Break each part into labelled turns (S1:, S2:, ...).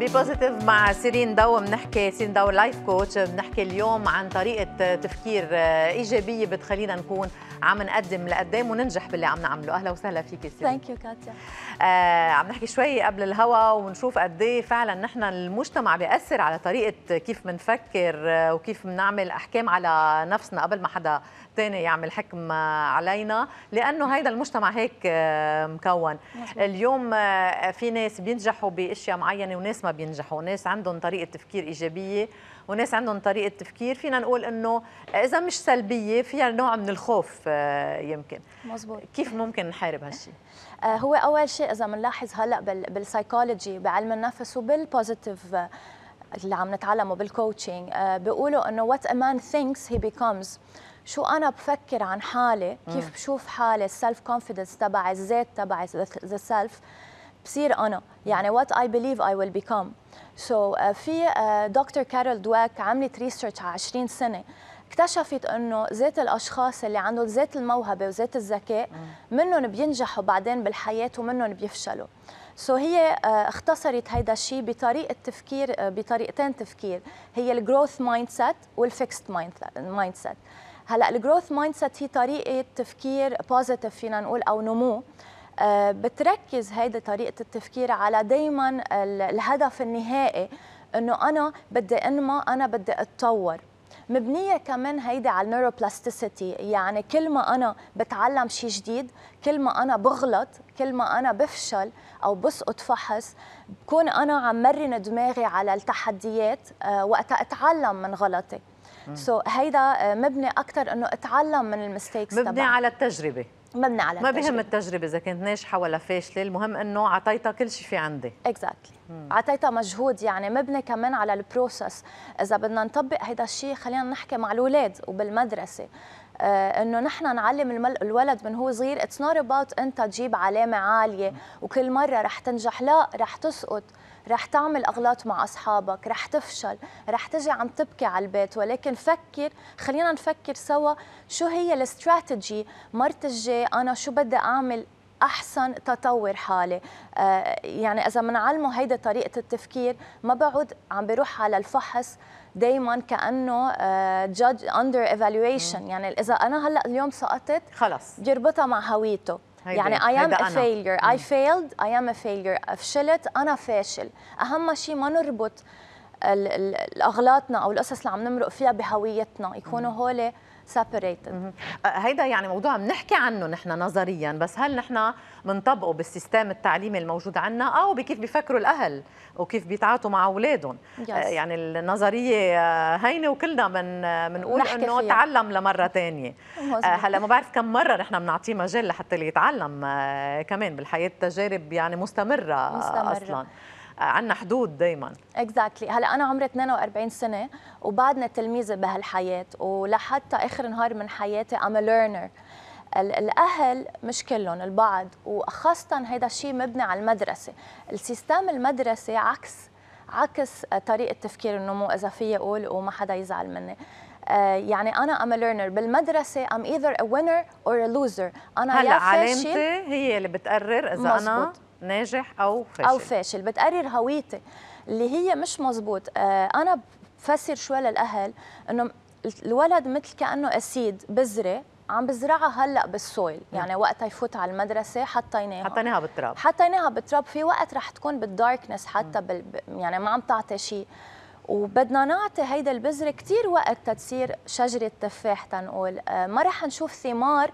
S1: ببوزيتيف مع سيرين دو بنحكي سيرين دو لايف كوتش بنحكي اليوم عن طريقه تفكير ايجابيه بتخلينا نكون عم نقدم لقدام وننجح باللي عم نعمله اهلا وسهلا فيك سيرين ثانك يو كاتيا آه عم نحكي شوي قبل الهوا ونشوف قد ايه فعلا نحن المجتمع بيأثر على طريقه كيف بنفكر آه، وكيف بنعمل احكام على نفسنا قبل ما حدا تاني يعمل حكم علينا لانه هيدا المجتمع هيك آه، مكون اليوم آه، في ناس بينجحوا باشياء معينه وناس ما بينجحوا ناس عندهم طريقه تفكير ايجابيه وناس عندهم طريقه تفكير فينا نقول انه اذا مش سلبيه فيها نوع من الخوف يمكن
S2: مزبوط. كيف ممكن نحارب هالشيء آه، هو اول شيء اذا بنلاحظ هلا بالسايكولوجي بعلم النفس وبالبوزيتيف آه، اللي عم نتعلمه بالكوتشنج آه، بيقولوا انه وات ا مان ثينكس هي بيكمز شو انا بفكر عن حالي كيف بشوف حالي السلف كونفيدنس تبعي الذات تبعي ذا سيلف بصير انا يعني وات اي بليف اي ويل بيكم سو في دكتور كارول دواك عملت ريسيرش على 20 سنه اكتشفت انه ذات الاشخاص اللي عندهم ذات الموهبه وذات الذكاء منهم بينجحوا بعدين بالحياه ومنهم بيفشلوا سو so هي آه، اختصرت هيدا الشيء بطريقه تفكير آه، بطريقتين تفكير هي الجروث مايند سيت والفيكست مايند سيت هلا الجروث مايند سيت هي طريقه تفكير بوزيتيف فينا نقول او نمو آه، بتركز هيدي طريقه التفكير على دائما الهدف النهائي انه انا بدي انمى انا بدي اتطور مبنيه كمان هيدي على النيوروبلاستيسيتي يعني كل ما انا بتعلم شيء جديد كل ما انا بغلط كل ما انا بفشل او بسقط فحص بكون انا عم مرن دماغي على التحديات آه، وقتها اتعلم من غلطي سو so, هيدا آه، مبني اكثر انه اتعلم من المستيكس مبني تبع. على التجربه منا على ما بهم التجربه
S1: اذا كانت ناجحه ولا فاشله المهم انه اعطيتها كل شيء في عندي
S2: اكزاكتلي اعطيتها مجهود يعني مبني كمان على البروسس اذا بدنا نطبق هذا الشيء خلينا نحكي مع الاولاد وبالمدرسه آه، انه نحن نعلم الولد من هو صغير اتس نوت اباوت انت تجيب علامه عاليه وكل مره رح تنجح لا رح تسقط رح تعمل أغلاط مع أصحابك رح تفشل رح تجي عم تبكي على البيت ولكن فكر خلينا نفكر سوا شو هي الاستراتيجي مرت الجاي أنا شو بدي أعمل احسن تطور حالي آه يعني اذا بنعلمه هيدا طريقه التفكير ما بعد عم بروح على الفحص دائما كانه جادج اندر ايفالويشن يعني اذا انا هلا اليوم سقطت خلص بيربطها مع هويته يعني I am a failure I failed I am a failure فشلت أنا فاشل أهم شيء ما نربط الأغلاطنا او القصص اللي عم نمرق فيها بهويتنا يكونوا هول separated أه، هيدا يعني موضوع بنحكي عنه نحن
S1: نظريا بس هل نحن بنطبقه بالسيستم التعليمي الموجود عندنا او آه، بكيف بيفكروا الاهل وكيف بيتعاطوا مع اولادهم أه، yes. يعني النظريه هينه وكلنا من بنقول انه تعلم لمره ثانيه هلا ما بعرف كم مره نحن بنعطيه مجال لحتى يتعلم كمان بالحياه تجارب يعني مستمره, مستمرة. اصلا عندنا حدود دائما
S2: اكزاكتلي exactly. هلا انا عمري 42 سنه وبعدنا تلميذه بهالحياه ولحتى اخر نهار من حياتي ام ليرنر الاهل مش كلهم البعض وخاصه هذا الشيء مبني على المدرسه السيستم المدرسي عكس عكس طريقه تفكير النمو اذا في اقول وما حدا يزعل مني آه، يعني انا ام ليرنر بالمدرسه ام ايذر ا وينر اور ا لوزر انا هلا علامتي هي اللي بتقرر اذا مزبوط. انا ناجح او فاشل او فاشل بتقرر هويتي اللي هي مش مزبوط آه، انا بفسر شوي للاهل انه الولد مثل كانه اسيد بذره عم بزرعها هلا بالسويل نعم. يعني وقتها يفوت على المدرسه حطيناها حطيناها بالتراب حطيناها بالتراب في وقت رح تكون بالداركنس حتى بال... يعني ما عم تعطي شيء وبدنا نعطي هيدا البذره كثير وقت تتصير شجره تفاح تنقول آه، ما رح نشوف ثمار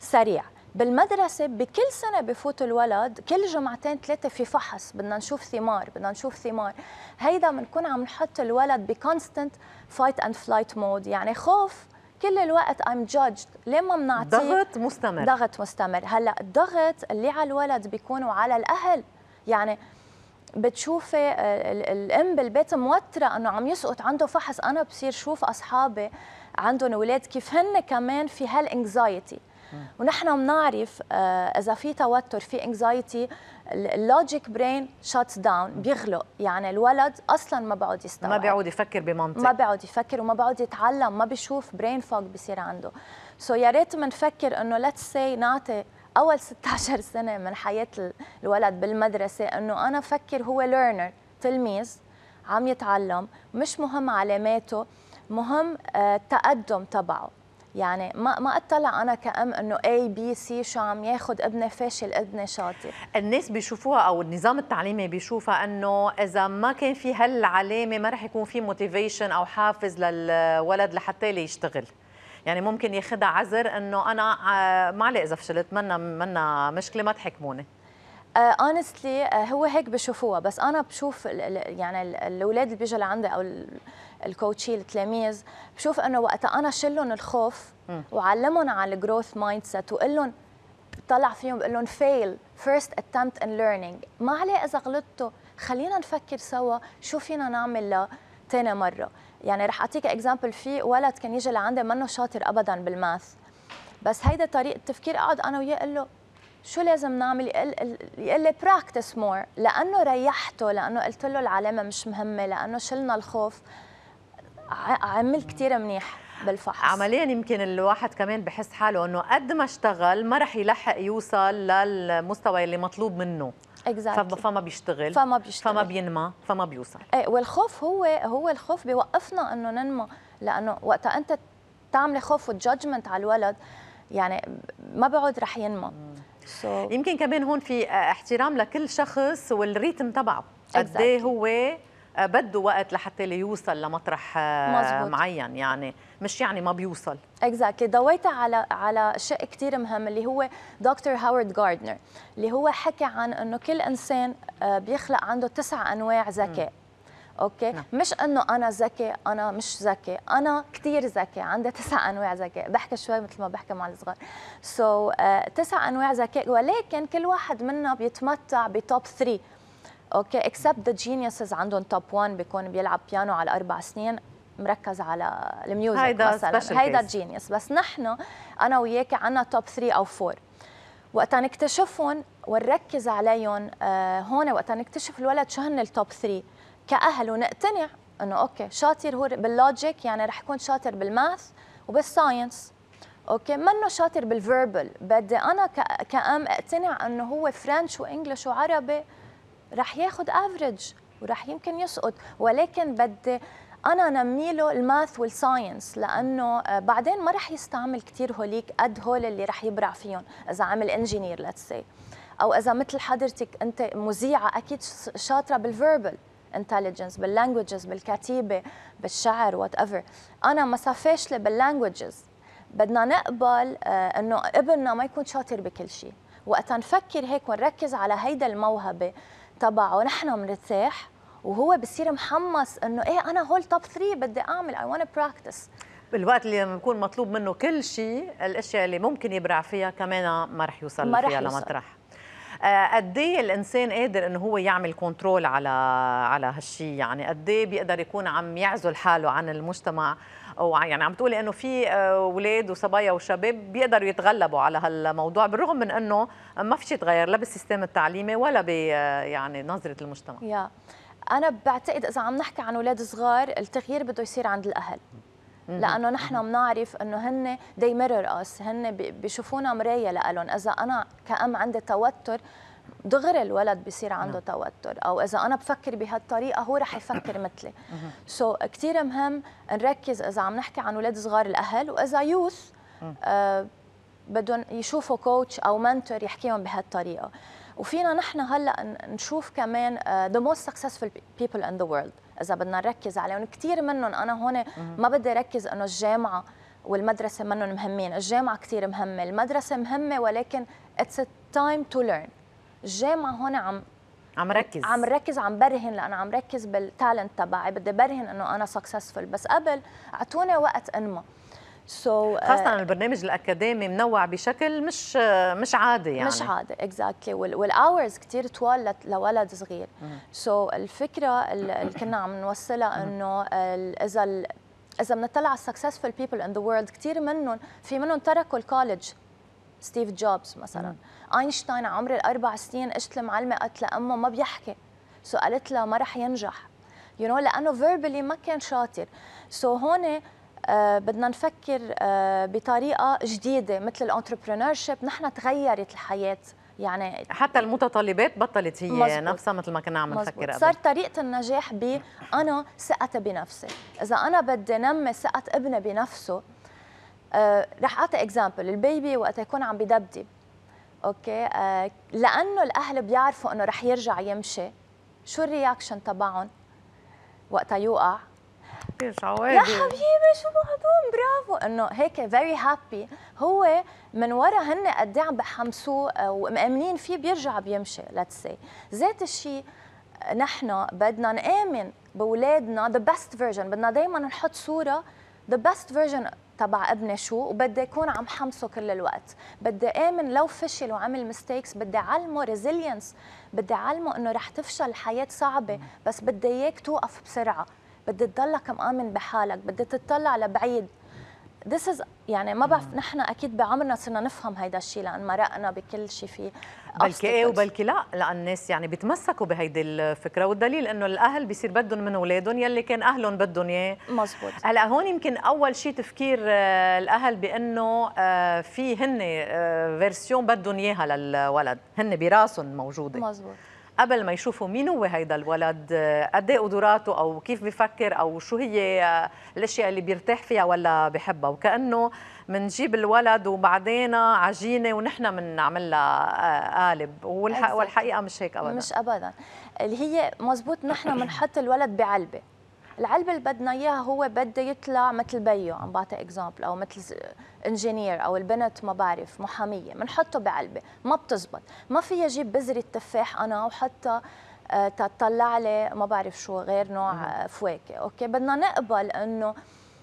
S2: سريع بالمدرسة بكل سنة بفوت الولد كل جمعتين ثلاثة في فحص بدنا نشوف ثمار بدنا نشوف ثمار هيدا بنكون عم نحط الولد بكونستنت فايت اند فلايت مود يعني خوف كل الوقت ام جادجد ليه ما بنعطيه ضغط مستمر ضغط مستمر هلا الضغط اللي على الولد بيكون وعلى الاهل يعني بتشوفي آه، الام بالبيت موتره انه عم يسقط عنده فحص انا بصير شوف اصحابي عندهم اولاد كيف هن كمان في هالانكزايتي ونحن بنعرف آه، اذا في توتر في انكزايتي اللوجيك برين شات داون بيغلق يعني الولد اصلا ما بيقعد يستوعب ما بيقعد يفكر بمنطق ما بيقعد يفكر وما بيقعد يتعلم ما بيشوف برين فوق بيصير عنده سو so يا ريت بنفكر انه ليتس سي نعطي اول 16 سنه من حياه الولد بالمدرسه انه انا فكر هو ليرنر تلميذ عم يتعلم مش مهم علاماته مهم التقدم آه، تبعه يعني ما ما اطلع انا كأم انه اي بي سي شو عم ياخذ ابني فاشل ابني شاطر الناس بيشوفوها او النظام التعليمي بيشوفها
S1: انه اذا ما كان في هالعلامه ما رح يكون في موتيفيشن او حافز للولد لحتى يشتغل يعني ممكن ياخذها عذر انه انا آه، ما علي اذا فشلت منا منا مشكله ما تحكموني
S2: اونستلي آه، آه، هو هيك بشوفوها بس انا بشوف يعني الاولاد اللي بيجوا لعندي او الكوتشي التلاميذ بشوف انه وقتها انا شلهم الخوف وعلمهم على الجروث مايند سيت وقول لهم طلع فيهم بقول لهم فيل فيرست اتمت ان ليرنينج ما عليه اذا غلطتوا خلينا نفكر سوا شو فينا نعمل لتاني مره يعني رح اعطيك اكزامبل في ولد كان يجي لعندي منه شاطر ابدا بالماث بس هيدا طريقه تفكير اقعد انا وياه اقول له شو لازم نعمل يقول لي براكتس مور لانه ريحته لانه قلت له العلامه مش مهمه لانه شلنا الخوف عمل كثير منيح بالفحص عمليا يمكن الواحد كمان بحس حاله انه قد ما اشتغل ما رح يلحق
S1: يوصل للمستوى اللي مطلوب منه exactly. فما بيشتغل فما بيشتغل فما بينمى فما بيوصل
S2: ايه والخوف هو هو الخوف بيوقفنا انه ننمى لانه وقتها انت تعملي خوف وجادجمنت على الولد يعني ما بعد رح ينمو so يمكن كمان هون في احترام لكل شخص والريتم تبعه قد ايه
S1: هو بده وقت لحتى ليوصل لمطرح آه، مزبوط. معين يعني مش يعني ما بيوصل
S2: اكزاكتلي exactly. ضويت على على شيء كثير مهم اللي هو دكتور هاورد جاردنر اللي هو حكى عن انه كل انسان آه، بيخلق عنده تسع انواع ذكاء اوكي نعم. مش انه انا ذكي انا مش ذكي انا كثير ذكي عندي تسع انواع ذكاء بحكي شوي مثل ما بحكي مع الصغار سو so, uh, تسع انواع ذكاء ولكن كل واحد منا بيتمتع بتوب 3 اوكي اكسبت ذا جينيوسز عندهم توب 1 بيكون بيلعب بيانو على الاربع سنين مركز على الميوزك هيدا مثلا هيدا جينيوس بس نحن انا وياك عندنا توب 3 او 4 وقت نكتشفهم ونركز عليهم آه، هون وقت نكتشف الولد شو هن التوب 3 كأهل ونقتنع انه اوكي شاطر هو باللوجيك يعني رح يكون شاطر بالماث وبالساينس اوكي منه شاطر بالفيربل بدي انا كأم اقتنع انه هو فرنش وانجلش وعربي رح ياخذ افريج ورح يمكن يسقط ولكن بدي انا انمي له الماث والساينس لانه آه، بعدين ما رح يستعمل كثير هوليك قد هول اللي رح يبرع فيهم اذا عمل انجينير ليتس او اذا مثل حضرتك انت مذيعه اكيد شاطره بالفيربل بالانتليجنس باللانجوجز بالكتيبه بالشعر وات ايفر انا ما فاشله باللانجوجز بدنا نقبل آه، انه ابننا ما يكون شاطر بكل شيء وقت نفكر هيك ونركز على هيدا الموهبه تبعه نحن بنرتاح وهو بصير محمس انه ايه انا هول توب 3 بدي اعمل اي ونت براكتس
S1: بالوقت اللي بكون مطلوب منه كل شيء الاشياء اللي ممكن يبرع فيها كمان ما رح يوصل ما فيها يوصل. لمطرح آه، قد ايه الانسان قادر انه هو يعمل كنترول على على هالشيء يعني قد ايه بيقدر يكون عم يعزل حاله عن المجتمع او يعني عم تقولي انه في اولاد آه، وصبايا وشباب بيقدروا يتغلبوا على هالموضوع بالرغم من انه ما في شيء تغير لا بالسيستم التعليمي ولا ب آه، يعني نظره المجتمع.
S2: Yeah. انا بعتقد اذا عم نحكي عن اولاد صغار التغيير بده يصير عند الاهل. لانه نحن بنعرف انه هن دي ميرور اس هن بيشوفونا مرايه لالهم اذا انا كأم عندي توتر دغري الولد بصير عنده نعم. توتر او اذا انا بفكر بهالطريقه هو رح يفكر مثلي سو so, كثير مهم نركز اذا عم نحكي عن اولاد صغار الاهل واذا يوث آه بدهم يشوفوا كوتش او منتور يحكيهم بهالطريقه وفينا نحن هلا نشوف كمان ذا موست سكسسفول بيبل ان ذا وورلد اذا بدنا نركز عليهم كثير منهم انا هون ما بدي ركز انه الجامعه والمدرسه منهم مهمين الجامعه كثير مهمه المدرسه مهمه ولكن اتس تايم تو ليرن الجامعه هون عم
S1: عم ركز عم
S2: ركز عم برهن لانه عم ركز بالتالنت تبعي بدي برهن انه انا سكسسفul بس قبل اعطوني وقت انمى سو uh, خاصة
S1: البرنامج الأكاديمي منوع بشكل مش مش عادي يعني مش عادي
S2: اكزاكتلي exactly. والأورز كثير طوال لولد صغير سو so, الفكرة اللي كنا عم نوصلها إنه إذا إذا بنطلع على السكسسفل بيبل إن ذا وورلد كثير منهم في منهم تركوا الكولج ستيف جوبز مثلا اينشتاين عمر الاربع سنين اجت المعلمه قالت لامه ما بيحكي سو قالت لها ما رح ينجح يو you know, لانه فيربلي ما كان شاطر سو so هون آه، بدنا نفكر آه، بطريقه جديده مثل الانتربرنور شيب نحن تغيرت الحياه يعني
S1: حتى المتطلبات بطلت هي مزبوط. نفسها مثل ما كنا عم نفكر قبل صار
S2: طريقه النجاح ب انا ثقتي بنفسي اذا انا بدي نمي ثقه ابني بنفسه آه، رح اعطي اكزامبل البيبي وقت يكون عم بدبدب اوكي لانه الاهل بيعرفوا انه رح يرجع يمشي شو الرياكشن تبعهم وقتها يوقع تفكرش عوادي يا حبيبي شو بهضوم برافو انه هيك فيري هابي هو من ورا هن قد عم بحمسوه آه، ومآمنين فيه بيرجع بيمشي ليتس سي ذات الشيء نحن بدنا نآمن باولادنا ذا بيست فيرجن بدنا دائما نحط صوره ذا بيست فيرجن تبع ابني شو وبدي اكون عم حمسه كل الوقت بدي امن لو فشل وعمل ميستيكس بدي اعلمه ريزيلينس بدي اعلمه انه رح تفشل الحياه صعبه بس بدي اياك توقف بسرعه بدي تضلك مآمن بحالك بدي تتطلع لبعيد ذس از يعني ما بعرف نحن اكيد بعمرنا صرنا نفهم هيدا الشيء لان مرقنا بكل شيء فيه بلكي ايه
S1: وبلكي لا لان الناس يعني بيتمسكوا بهيدي الفكره والدليل انه الاهل بيصير بدهم من اولادهم يلي كان اهلهم بدهم اياه مزبوط هلا هون يمكن اول شيء تفكير آه، الاهل بانه آه، في هن فيرسيون آه، بدهم اياها للولد هن براسهم موجوده مزبوط قبل ما يشوفوا مين هو هيدا الولد قد ايه قدراته او كيف بفكر او شو هي الاشياء اللي بيرتاح فيها ولا بحبها وكانه منجيب الولد وبعدين عجينه ونحن بنعمل
S2: لها آه، قالب والحقيقه مش هيك ابدا مش ابدا اللي هي مزبوط نحن بنحط الولد بعلبه العلبه اللي بدنا اياها هو بده يطلع مثل بيو عم بعطي اكزامبل او مثل انجينير او البنت ما بعرف محاميه بنحطه بعلبه ما بتزبط ما في اجيب بذره تفاح انا وحتى آه، تطلع لي ما بعرف شو غير نوع آه، فواكه اوكي بدنا نقبل انه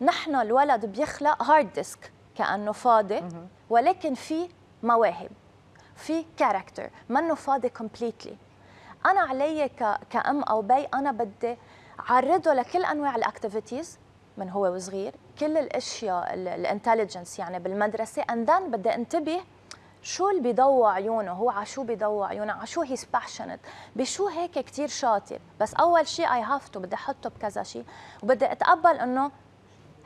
S2: نحن الولد بيخلق هارد ديسك كانه فاضي ولكن في مواهب في كاركتر منه فاضي كومبليتلي انا علي كأم او بي انا بدي عرضه لكل انواع الاكتيفيتيز من هو وصغير كل الاشياء الانتليجنس يعني بالمدرسه اند ذن بدي انتبه شو اللي بيضوى عيونه هو على شو بيضوى عيونه على شو هيز باشنت بشو هيك كثير شاطر بس اول شيء اي هاف تو بدي احطه بكذا شيء وبدي اتقبل انه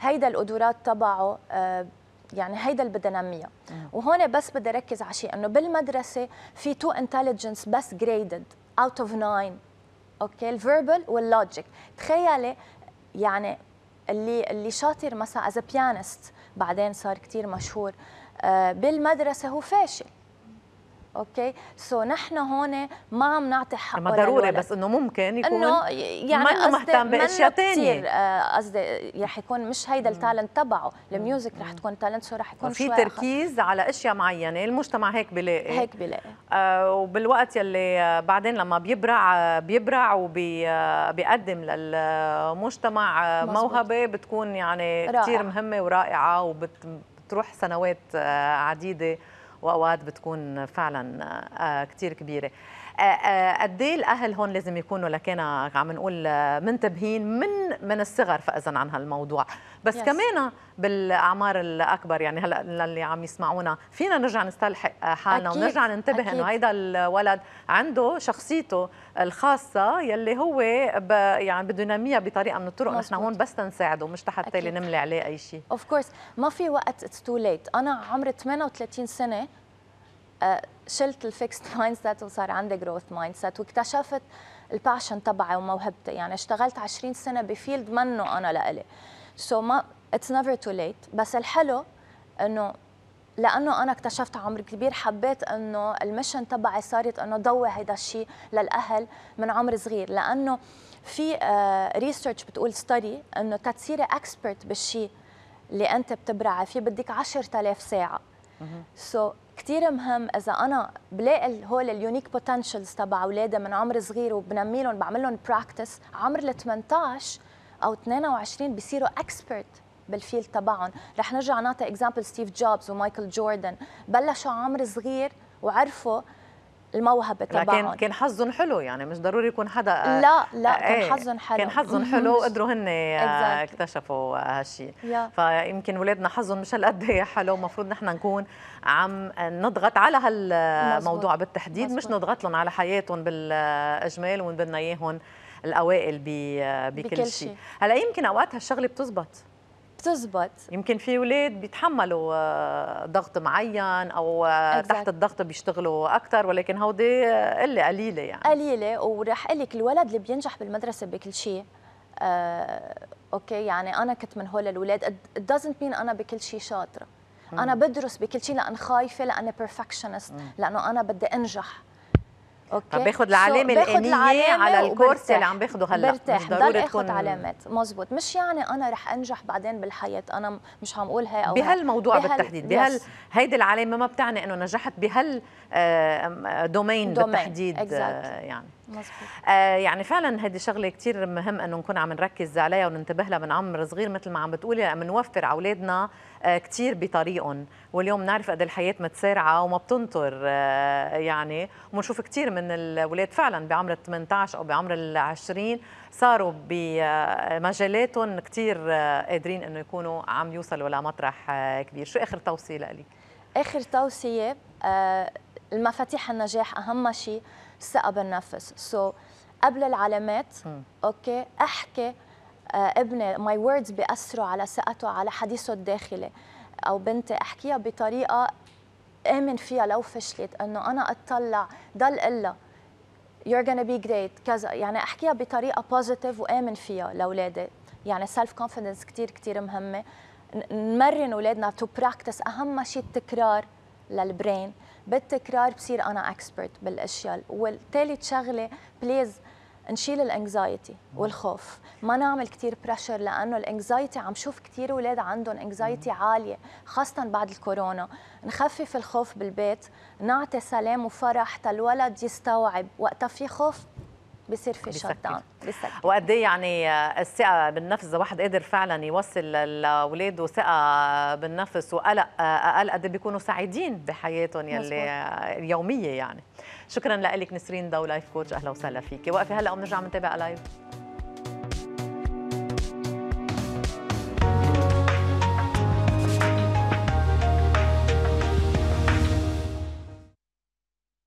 S2: هيدا القدرات تبعه آه، يعني هيدا اللي بدي نميها وهون بس بدي ركز على شيء انه بالمدرسه في تو انتليجنس بس جريدد اوت اوف 9 اوكي الفيربال واللوجيك تخيلي يعني اللي اللي شاطر مثلا از بيانست بعدين صار كثير مشهور آه، بالمدرسه هو فاشل اوكي سو so, نحن هون ما عم نعطي حقه ما ضروري بس
S1: انه ممكن يكون انه يعني ما مهتم باشياء ثانيه
S2: آه، قصدي رح يكون مش هيدا التالنت تبعه الميوزك رح تكون تالنت سو رح يكون في تركيز
S1: أخر. على اشياء معينه المجتمع هيك بلاقي هيك بلاقي آه وبالوقت يلي بعدين لما بيبرع بيبرع وبيقدم آه، للمجتمع آه، مزبوط. موهبه بتكون يعني كثير مهمه ورائعه وبتروح سنوات عديده واوقات بتكون فعلا آه، كثير كبيره آه، آه، قد ايه الاهل هون لازم يكونوا لكينا عم نقول آه، منتبهين من من الصغر فاذا عن هالموضوع بس yes. كمان بالاعمار الاكبر يعني هلا للي عم يسمعونا فينا نرجع نستلحق حالنا أكيد. ونرجع ننتبه انه هيدا الولد عنده شخصيته الخاصه يلي هو ب يعني بده ينميها بطريقه من الطرق نحن هون بس تنساعده مش حتى اللي نملي عليه اي شيء
S2: اوف كورس ما في وقت اتس تو ليت انا عمري 38 سنه آه، شلت الفيكست مايند سيت وصار عندي جروث مايند سيت واكتشفت الباشن تبعي وموهبتي يعني اشتغلت 20 سنه بفيلد منه انا لإلي سو ما اتس نيفر تو ليت بس الحلو انه لانه انا اكتشفت عمر كبير حبيت انه المشن تبعي صارت انه ضوي هيدا الشيء للاهل من عمر صغير لانه في ريسيرش آه، بتقول ستدي انه تتصيري اكسبرت بالشيء اللي انت بتبرعي فيه بدك 10000 ساعه سو so كثير مهم اذا انا بلاقي هول اليونيك بوتنشلز تبع اولادي من عمر صغير وبنمي لهم بعمل لهم براكتس عمر ال 18 او 22 بصيروا اكسبرت بالفيل تبعهم رح نرجع نعطي اكزامبل ستيف جوبز ومايكل جوردن بلشوا عمر صغير وعرفوا الموهبه تبعهم لكن كان
S1: حظهم حلو يعني مش ضروري يكون حدا آه، لا
S2: لا كان إيه، حظهم حلو كان حظهم حلو وقدروا
S1: هن آه، اكتشفوا آه، هالشيء فيمكن ولادنا حظهم مش هالقد حلو المفروض نحن نكون عم نضغط على هالموضوع بالتحديد مزبوط. مش نضغط لهم على حياتهم بالاجمال وبدنا اياهم الاوائل بكل, بكل شيء هلا يمكن اوقات هالشغله بتزبط بتزبط يمكن في اولاد بيتحملوا آه، ضغط معين او exactly. آه، تحت الضغط
S2: بيشتغلوا
S1: اكثر ولكن هودي قله قليله يعني
S2: قليله وراح اقول لك الولد اللي بينجح بالمدرسه بكل شيء آه، اوكي يعني انا كنت من هول الاولاد دازنت مين انا بكل شيء شاطره انا بدرس بكل شيء لان خايفه لان بيرفكشنست لانه انا بدي انجح اوكي باخذ العلامه الانيه على الكورس اللي عم باخده هلا برتاح مش ضروري تكون علامات مزبوط مش يعني انا رح انجح بعدين بالحياه انا مش عم اقول هي او بهالموضوع بهال... بالتحديد بهال
S1: هيدي العلامه ما بتعني انه نجحت بهال دومين, دومين. بالتحديد exactly. آه، يعني آه يعني فعلا هذه شغله كثير مهم انه نكون عم نركز عليها وننتبه لها من عمر صغير مثل ما عم بتقولي عم نوفر على اولادنا آه كثير بطريقهم واليوم بنعرف قد الحياه متسارعه وما بتنطر آه يعني وبنشوف كثير من الاولاد فعلا بعمر ال 18 او بعمر ال 20 صاروا بمجالاتهم آه، كثير آه، قادرين انه يكونوا عم يوصلوا لمطرح آه، كبير، شو اخر توصيه لك؟
S2: اخر توصيه المفاتيح النجاح اهم شيء ثقه بالنفس سو so, قبل العلامات اوكي okay, احكي آه، ابني ماي ووردز بياثروا على ثقته على حديثه الداخلي او بنتي احكيها بطريقه امن فيها لو فشلت انه انا اطلع ضل الا you're gonna be great كذا يعني احكيها بطريقه بوزيتيف وامن فيها لاولادي يعني سيلف كونفدنس كثير كثير مهمه نمرن اولادنا تو براكتس اهم شيء التكرار للبرين بالتكرار بصير انا اكسبرت بالاشياء والثالث شغله بليز نشيل الانكزايتي والخوف ما نعمل كثير بريشر لانه الانكزايتي عم شوف كثير اولاد عندهم انكزايتي عاليه خاصه بعد الكورونا نخفف الخوف بالبيت نعطي سلام وفرح تا الولد يستوعب وقتها في خوف بصير في شت داون
S1: وقد ايه يعني آه، الثقه بالنفس اذا واحد قادر فعلا يوصل لاولاده ثقه بالنفس وقلق آه، اقل قد إيه بيكونوا سعيدين بحياتهم يلي اليوميه يعني شكرا لك نسرين دو لايف كوتش اهلا وسهلا فيكي وقفي هلا وبنرجع بنتابع لايف